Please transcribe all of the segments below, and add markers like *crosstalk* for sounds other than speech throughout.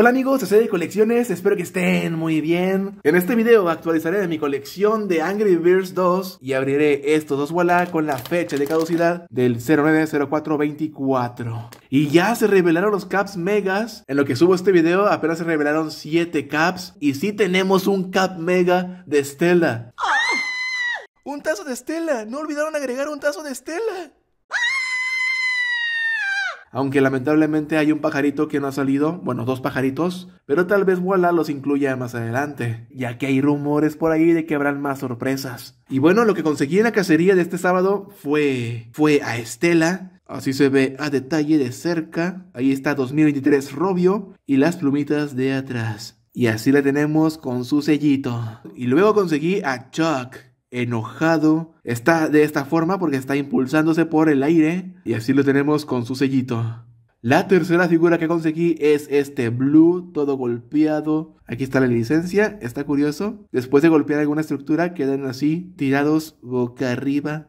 Hola amigos, de de Colecciones, espero que estén muy bien. En este video actualizaré de mi colección de Angry Birds 2 y abriré estos dos voilà con la fecha de caducidad del 090424. Y ya se revelaron los caps megas. En lo que subo este video apenas se revelaron 7 caps y sí tenemos un cap mega de Stella. ¡Ah! ¡Un tazo de Stella. ¡No olvidaron agregar un tazo de Stella aunque lamentablemente hay un pajarito que no ha salido, bueno, dos pajaritos, pero tal vez Walla los incluya más adelante, ya que hay rumores por ahí de que habrán más sorpresas. Y bueno, lo que conseguí en la cacería de este sábado fue fue a Estela, Así se ve a detalle de cerca. Ahí está 2023 Robio y las plumitas de atrás. Y así la tenemos con su sellito. Y luego conseguí a Chuck, enojado, está de esta forma porque está impulsándose por el aire y así lo tenemos con su sellito. La tercera figura que conseguí es este blue, todo golpeado. Aquí está la licencia, está curioso. Después de golpear alguna estructura quedan así, tirados boca arriba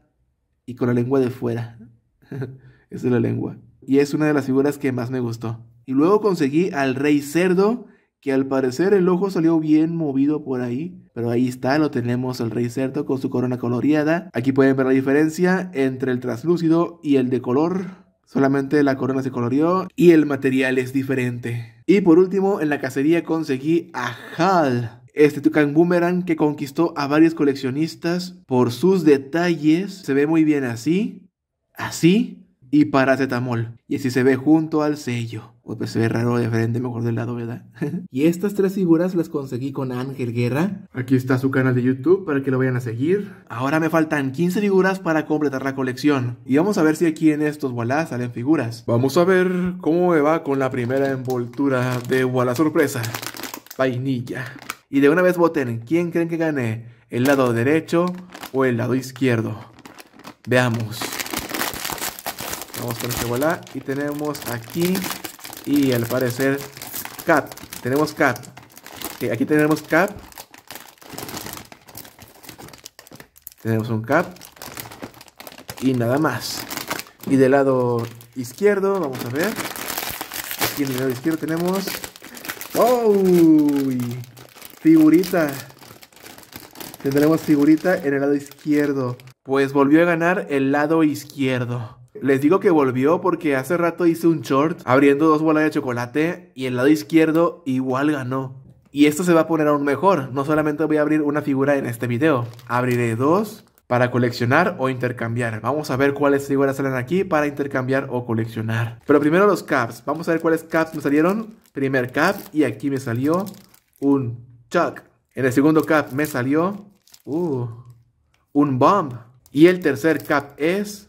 y con la lengua de fuera. *laughs* Esa es la lengua. Y es una de las figuras que más me gustó. Y luego conseguí al rey cerdo, que al parecer el ojo salió bien movido por ahí, pero ahí está, lo tenemos el rey Certo con su corona coloreada. Aquí pueden ver la diferencia entre el traslúcido y el de color. Solamente la corona se coloreó y el material es diferente. Y por último, en la cacería conseguí a Hal, este Tucán Boomerang que conquistó a varios coleccionistas por sus detalles. Se ve muy bien así, así y paracetamol. Y así se ve junto al sello. pues se ve raro de frente, mejor del lado, ¿verdad? *laughs* y estas tres figuras las conseguí con Ángel Guerra. Aquí está su canal de YouTube para que lo vayan a seguir. Ahora me faltan 15 figuras para completar la colección. Y vamos a ver si aquí en estos Wallah salen figuras. Vamos a ver cómo me va con la primera envoltura de Wallah Sorpresa. Vainilla. Y de una vez voten, ¿quién creen que gane? ¿El lado derecho o el lado izquierdo? Veamos. Vamos con este Y tenemos aquí. Y al parecer. Cap, Tenemos cat. aquí tenemos cap Tenemos un cap. Y nada más. Y del lado izquierdo, vamos a ver. Aquí en el lado izquierdo tenemos. ¡Oh! Figurita. Tendremos figurita en el lado izquierdo pues volvió a ganar el lado izquierdo. Les digo que volvió porque hace rato hice un short abriendo dos bolas de chocolate y el lado izquierdo igual ganó. Y esto se va a poner aún mejor, no solamente voy a abrir una figura en este video, abriré dos para coleccionar o intercambiar. Vamos a ver cuáles figuras salen aquí para intercambiar o coleccionar. Pero primero los caps. Vamos a ver cuáles caps me salieron. Primer cap y aquí me salió un Chuck. En el segundo cap me salió uh, un Bomb. Y el tercer cap es...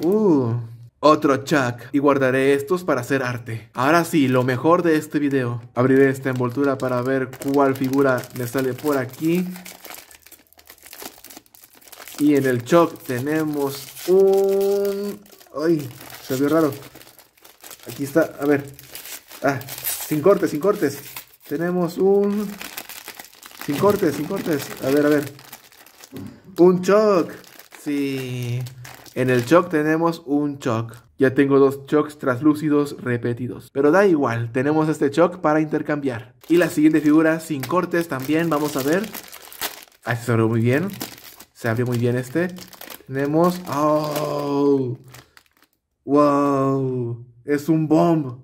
Uh, otro chuck. Y guardaré estos para hacer arte. Ahora sí, lo mejor de este video. Abriré esta envoltura para ver cuál figura me sale por aquí. Y en el chuck tenemos un... ¡Ay! Se vio raro. Aquí está, a ver. Ah, sin cortes, sin cortes. Tenemos un... Sin cortes, sin cortes. A ver, a ver. Un chuck. Sí. En el choc tenemos un choc. Ya tengo dos chocs translúcidos repetidos. Pero da igual, tenemos este choc para intercambiar. Y la siguiente figura sin cortes también, vamos a ver. Ahí este se abrió muy bien. Se abrió muy bien este. Tenemos... ¡Oh! ¡Wow! Es un bomb.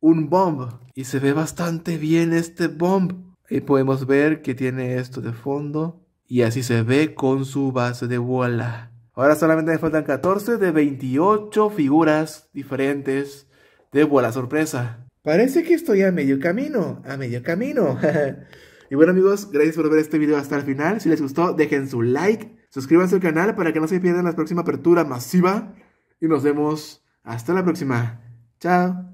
Un bomb. Y se ve bastante bien este bomb. Y podemos ver que tiene esto de fondo. Y así se ve con su base de bola. Ahora solamente me faltan 14 de 28 figuras diferentes de bola sorpresa. Parece que estoy a medio camino, a medio camino. *laughs* y bueno amigos, gracias por ver este video hasta el final. Si les gustó, dejen su like, suscríbanse al canal para que no se pierdan la próxima apertura masiva. Y nos vemos hasta la próxima. Chao.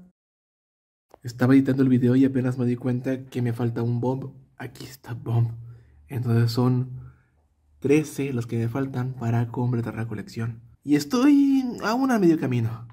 Estaba editando el video y apenas me di cuenta que me falta un bomb. Aquí está bomb. Entonces son 13 los que me faltan para completar la colección. Y estoy aún a medio camino.